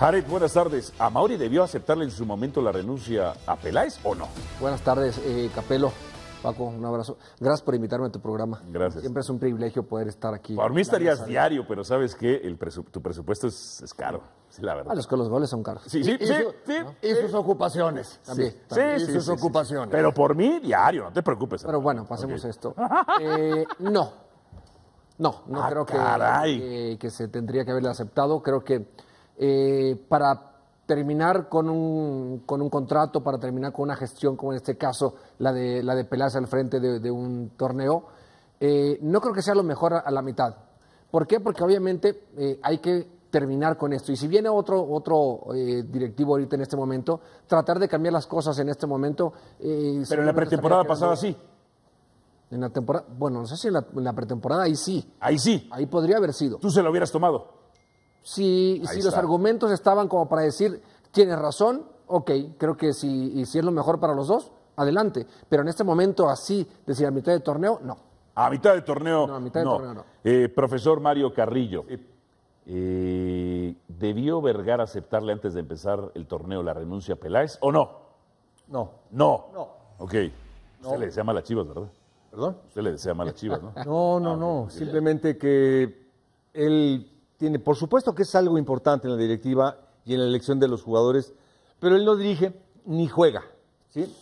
Jared, buenas tardes. ¿A Mauri debió aceptarle en su momento la renuncia a Peláez o no? Buenas tardes, eh, Capelo. Paco, un abrazo. Gracias por invitarme a tu programa. Gracias. Siempre es un privilegio poder estar aquí. Por mí estarías diario, pero sabes que tu presupuesto es, caro. la verdad. Ah, los que los goles son caros. Sí, sí, sí, y, sus ocupaciones. También, sí, sí, y sus ocupaciones. Pero por mí, diario, no te preocupes. Pero bueno, pasemos esto. Eh, no, no, no ah, creo eh, que se tendría que haberle aceptado. Creo que eh, para terminar con un, con un, contrato, para terminar con una gestión, como en este caso la de, la de Peláez al frente de, un torneo, eh, no creo que sea lo mejor a, la mitad. ¿Por qué? Porque obviamente eh, hay que terminar con esto. Y si viene otro, otro directivo ahorita en este momento, tratar de cambiar las cosas en este momento. Pero en la pretemporada pasada sí. En la temporada, bueno, no sé si la, en la pretemporada ahí sí. Ahí sí. Ahí podría haber sido. Tú se lo hubieras tomado. Si, los argumentos estaban como para decir, tienes razón, ok, creo que si, si es lo mejor para los dos, adelante. Pero en este momento, así, decir a mitad de torneo, no. A mitad de torneo. No, a mitad torneo no. Eh, profesor Mario Carrillo, eh, ¿debió vergar aceptarle antes de empezar el torneo la renuncia a Peláez o no? No. No. No. Ok. Usted le desea mal a Chivas, ¿verdad? ¿Perdón? Usted le desea mal a Chivas, ¿no? No, no, ah, no. Simplemente que él tiene, por supuesto que es algo importante en la directiva y en la elección de los jugadores, pero él no dirige ni juega. ¿sí?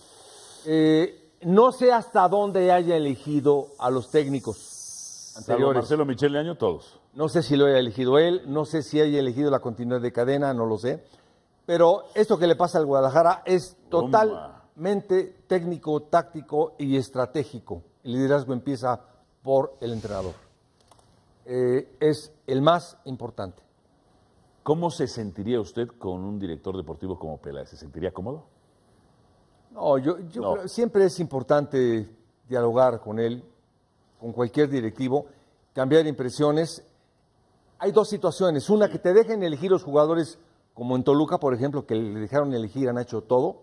Eh, no sé hasta dónde haya elegido a los técnicos anteriores. Marcelo Michel Año, todos. No sé si lo haya elegido él, no sé si haya elegido la continuidad de cadena, no lo sé. Pero esto que le pasa al Guadalajara es totalmente técnico, táctico y estratégico. El liderazgo empieza por el entrenador. Eh, es el más importante. ¿Cómo se sentiría usted con un director deportivo como Peláez? ¿Se sentiría cómodo? No, yo, siempre es importante dialogar con él, con cualquier directivo, cambiar impresiones. Hay dos situaciones. Una, que te dejen elegir los jugadores, como en Toluca, por ejemplo, que le dejaron elegir han hecho todo.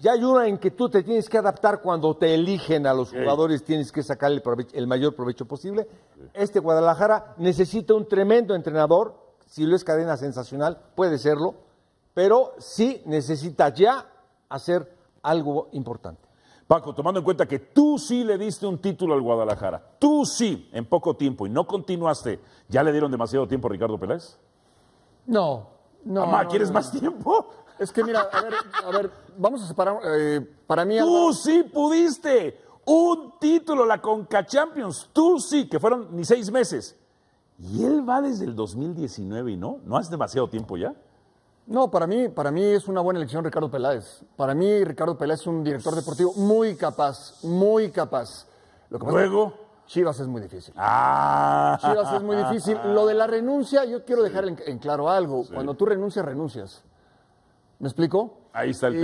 Ya hay una en que tú te tienes que adaptar cuando te eligen a los jugadores, tienes que sacar el, mayor provecho posible. Este Guadalajara necesita un tremendo entrenador, si lo es cadena sensacional, puede serlo, pero sí necesita ya hacer algo importante. Paco, tomando en cuenta que tú sí le diste un título al Guadalajara, tú sí, en poco tiempo y no continuaste, ¿ya le dieron demasiado tiempo a Ricardo Peláez? No, no. ¿quieres más tiempo? Es que mira, a ver, a ver, vamos a separar. Eh, para mí. Tú sí pudiste. Un título, la Conca Champions. Tú sí, que fueron ni seis meses. Y él va desde el 2019 y no, no hace demasiado tiempo ya. No, para mí, para mí es una buena elección Ricardo Peláez. Para mí, Ricardo Peláez es un director deportivo muy capaz, muy capaz. Lo que Luego. Chivas es muy difícil. Ah. Chivas es muy difícil. Lo de la renuncia, yo quiero dejar en, claro algo. Cuando tú renuncias, renuncias. ¿Me explico? Ahí está el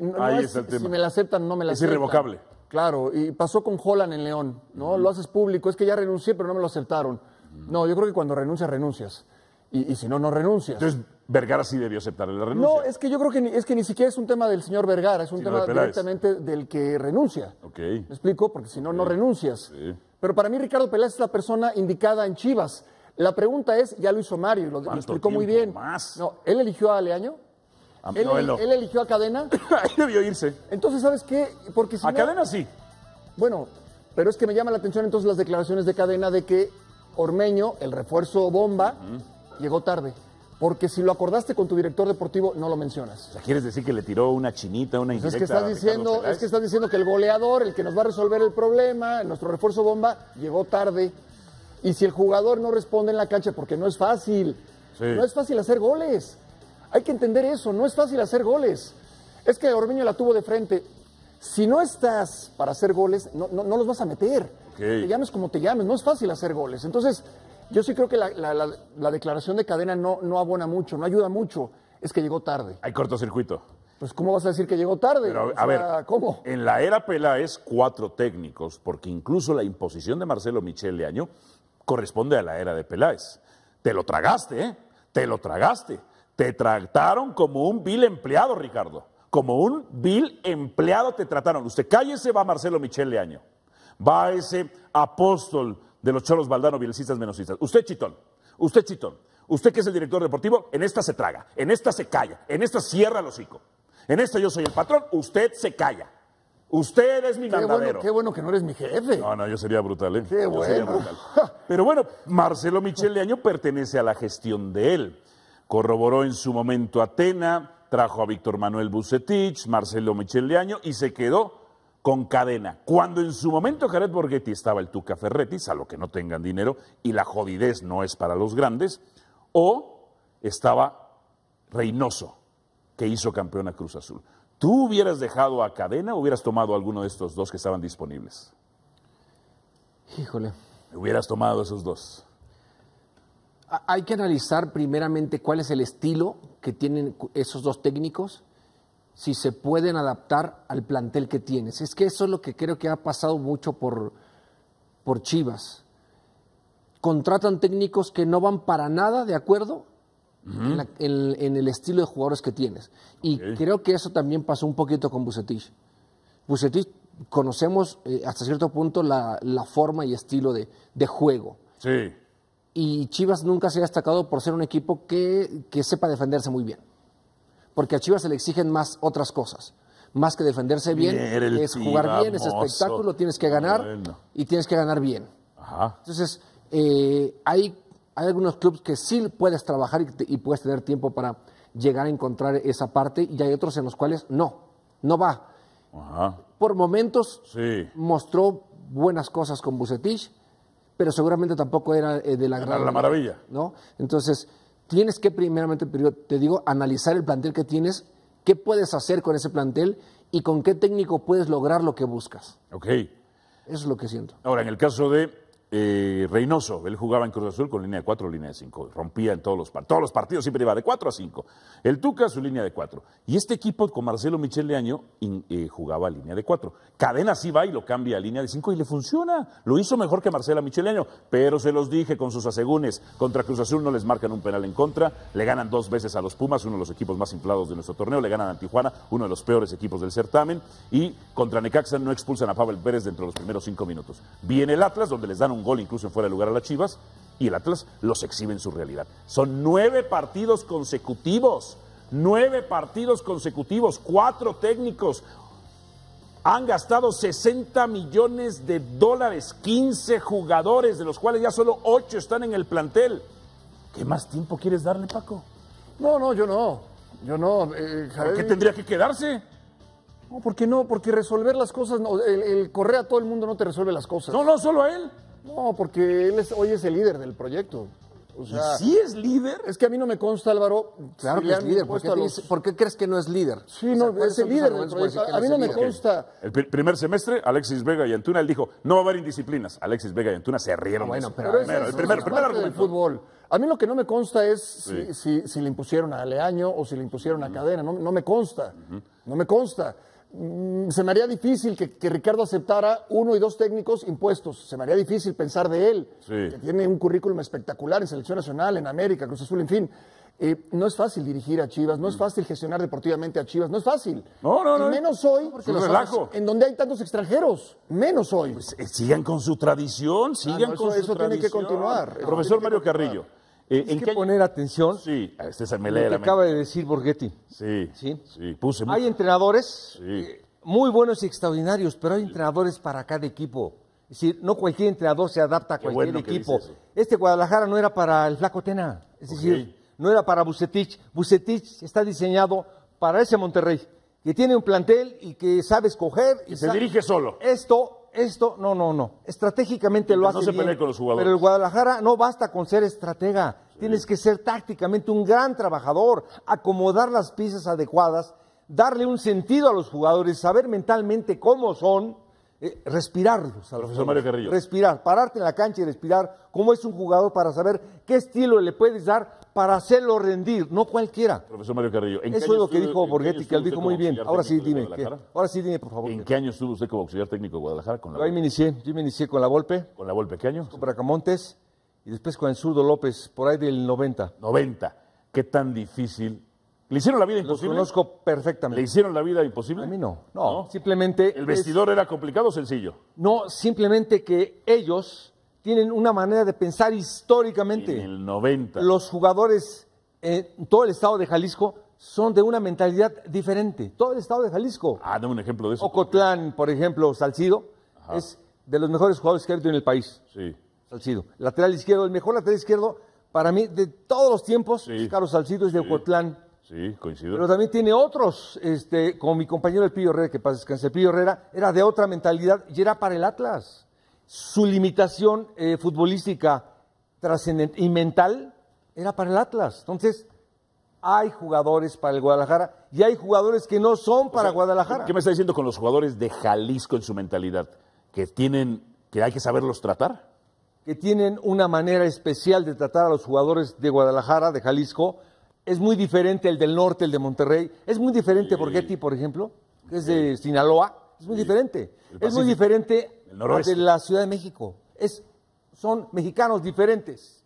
tema. Ahí está el tema. Si me la aceptan, no me la aceptan. Es irrevocable. Claro, y pasó con Holland en León, ¿no? Lo haces público, es que ya renuncié, pero no me lo aceptaron. No, yo creo que cuando renuncias, renuncias. Y, si no, no renuncias. Entonces, Vergara sí debió aceptar la renuncia. No, es que yo creo que ni, es que ni siquiera es un tema del señor Vergara, es un tema directamente del que renuncia. Ok. ¿Me explico? Porque si no, no renuncias. Sí. Pero para mí Ricardo Peláez es la persona indicada en Chivas. La pregunta es, ya lo hizo Mario, lo, explicó muy bien. No, él eligió a Aleaño. él, eligió a Cadena. debió irse. Entonces, ¿sabes qué? Porque si a Cadena sí. Bueno, pero es que me llama la atención entonces las declaraciones de Cadena de que Ormeño, el refuerzo bomba, llegó tarde. Porque si lo acordaste con tu director deportivo, no lo mencionas. O sea, ¿quieres decir que le tiró una chinita, una indirecta? Pues es, que estás diciendo, es que estás diciendo que el goleador, el que nos va a resolver el problema, nuestro refuerzo bomba, llegó tarde. Y si el jugador no responde en la cancha, porque no es fácil. No es fácil hacer goles. Hay que entender eso, no es fácil hacer goles. Es que Ormeño la tuvo de frente. Si no estás para hacer goles, no, los vas a meter. Te llames como te llames, no es fácil hacer goles. Entonces, yo sí creo que la, declaración de cadena no, abona mucho, no ayuda mucho. Es que llegó tarde. Hay cortocircuito. Pues, ¿cómo vas a decir que llegó tarde? Pero, a ver, ¿cómo? En la era Peláez, cuatro técnicos, porque incluso la imposición de Marcelo Michel Año corresponde a la era de Peláez. Te lo tragaste, ¿eh? Te lo tragaste. Te trataron como un vil empleado, Ricardo. Como un vil empleado te trataron. Usted cállese, va Marcelo Michel Año Va ese apóstol de los cholos Valdano, vilecistas, menosistas. Usted chitón, usted chitón, usted que es el director deportivo, en esta se traga, en esta se calla, en esta cierra el hocico. En esta yo soy el patrón, usted se calla. Usted es mi qué mandadero. qué bueno que no eres mi jefe. No, no, yo sería brutal, ¿eh? Qué bueno. Pero bueno, Marcelo Michel Leaño pertenece a la gestión de él. Corroboró en su momento Atena, trajo a Víctor Manuel Bucetich, Marcelo Michel Leaño y se quedó con cadena. Cuando en su momento Jared Borghetti estaba el Tuca Ferretti, a lo que no tengan dinero y la jodidez no es para los grandes, o estaba Reynoso, que hizo campeón a Cruz Azul. ¿Tú hubieras dejado a cadena o hubieras tomado alguno de estos dos que estaban disponibles? Híjole. Hubieras tomado esos dos. Hay que analizar primeramente cuál es el estilo que tienen esos dos técnicos si se pueden adaptar al plantel que tienes. Es que eso es lo que creo que ha pasado mucho por, por Chivas. Contratan técnicos que no van para nada de acuerdo en, el estilo de jugadores que tienes. Y creo que eso también pasó un poquito con Bucetich. Bucetich conocemos eh, hasta cierto punto la, forma y estilo de, juego. Sí. Y Chivas nunca se ha destacado por ser un equipo que sepa defenderse muy bien porque a Chivas se le exigen más otras cosas. Más que defenderse bien, es jugar bien, es espectáculo, tienes que ganar y tienes que ganar bien. Entonces, eh, hay, algunos clubes que sí puedes trabajar y, puedes tener tiempo para llegar a encontrar esa parte y hay otros en los cuales no, no va. Por momentos mostró buenas cosas con Bucetich, pero seguramente tampoco era eh, de la gran... la maravilla. ¿no? Entonces tienes que primeramente, te digo, analizar el plantel que tienes, qué puedes hacer con ese plantel y con qué técnico puedes lograr lo que buscas. Ok. Eso es lo que siento. Ahora, en el caso de eh, Reynoso, él jugaba en Cruz Azul con línea de 4, línea de 5, rompía en todos los partidos, todos los partidos siempre iba de 4 a 5. El Tuca su línea de 4. Y este equipo con Marcelo Michel Leaño eh, jugaba línea de 4. Cadena sí va y lo cambia a línea de 5 y le funciona. Lo hizo mejor que Marcela Michel pero se los dije con sus asegúnes, contra Cruz Azul no les marcan un penal en contra, le ganan dos veces a los Pumas, uno de los equipos más inflados de nuestro torneo, le ganan a Tijuana, uno de los peores equipos del certamen, y contra Necaxa no expulsan a Pavel Pérez dentro de los primeros 5 minutos. Viene el Atlas donde les dan un un gol incluso fuera de lugar a las Chivas y el Atlas los exhibe en su realidad. Son nueve partidos consecutivos, nueve partidos consecutivos, cuatro técnicos. Han gastado 60 millones de dólares, 15 jugadores, de los cuales ya solo ocho están en el plantel. ¿Qué más tiempo quieres darle, Paco? No, no, yo no. Yo no. que eh, qué tendría que quedarse? No, ¿por qué no? Porque resolver las cosas, no, el, el, a todo el mundo no te resuelve las cosas. No, no, solo a él. No, porque él es, hoy es el líder del proyecto. O sea, es líder? Es que a mí no me consta, Álvaro. Claro que es líder. ¿Por qué, crees que no es líder? Sí, no, es el líder del proyecto. A, mí no me consta. El primer semestre, Alexis Vega y Antuna, él dijo, no va a haber indisciplinas. Alexis Vega y Antuna se rieron. Ah, bueno, pero, es, el primer, argumento. Del fútbol. A mí lo que no me consta es si, si, le impusieron a Leaño o si le impusieron a Cadena. No, no, me consta. No me consta. Mm, se me haría difícil que, Ricardo aceptara uno y dos técnicos impuestos. Se me haría difícil pensar de él, que tiene un currículum espectacular en Selección Nacional, en América, Cruz Azul, en fin. Eh, no es fácil dirigir a Chivas, no es mm. fácil gestionar deportivamente a Chivas, no es fácil. menos hoy, en donde hay tantos extranjeros, menos hoy. Pues, eh, sigan con su tradición, ah, sigan con su eso tradición. Eso tiene que continuar. Profesor ah, Mario Carrillo. Hay eh, pues, que poner atención sí, este lo acaba de decir Borghetti. Sí, sí, puse Hay entrenadores eh, muy buenos y extraordinarios, pero hay entrenadores para cada equipo. Es decir, no cualquier entrenador se adapta a cualquier equipo. Este Guadalajara no era para el Flaco Tena, es decir, no era para Bucetich. Bucetich está diseñado para ese Monterrey, que tiene un plantel y que sabe escoger. Y, se dirige solo. Esto esto, no, no, no. Estratégicamente lo hace no se bien, con los jugadores. Pero el Guadalajara no basta con ser estratega. Tienes que ser tácticamente un gran trabajador, acomodar las piezas adecuadas, darle un sentido a los jugadores, saber mentalmente cómo son, eh, respirarlos. A los Respirar, pararte en la cancha y respirar cómo es un jugador para saber qué estilo le puedes dar para hacerlo rendir, no cualquiera. Profesor Mario Carrillo, ¿en eso es lo que dijo Borghetti, que él dijo muy bien. Ahora sí, dime, ahora sí, dime, por favor. ¿En qué año estuvo usted como auxiliar técnico de Guadalajara? Con la yo ahí me inicié, yo me inicié con la Volpe. ¿Con la Volpe qué año? Con Bracamontes y después con el zurdo López, por ahí del 90. 90. ¿Qué tan difícil ¿Le hicieron la vida imposible? Lo conozco perfectamente. ¿Le hicieron la vida imposible? A mí no. No, simplemente. ¿El vestidor era complicado o sencillo? No, simplemente que ellos tienen una manera de pensar históricamente. En el 90. Los jugadores en eh, todo el estado de Jalisco son de una mentalidad diferente. Todo el estado de Jalisco. Ah, dame un ejemplo de eso. Ocotlán, por ejemplo, Salcido, es de los mejores jugadores que ha habido en el país. Sí. Salcido. Lateral izquierdo, el mejor lateral izquierdo para mí de todos los tiempos, sí. Carlos Salcido es de Ocotlán. Sí, coincido. Pero también tiene otros, este, como mi compañero El Pillo Herrera, que pasa descanse. El Pillo Herrera era de otra mentalidad y era para el Atlas su limitación eh, futbolística y mental era para el Atlas. Entonces, hay jugadores para el Guadalajara y hay jugadores que no son para Guadalajara. ¿Qué me está diciendo con los jugadores de Jalisco en su mentalidad? Que tienen, que hay que saberlos tratar. Que tienen una manera especial de tratar a los jugadores de Guadalajara, de Jalisco. Es muy diferente el del norte, el de Monterrey. Es muy diferente Borghetti, por ejemplo, que es de Sinaloa. Es muy diferente. Es muy diferente el de la Ciudad de México. Es, son mexicanos diferentes.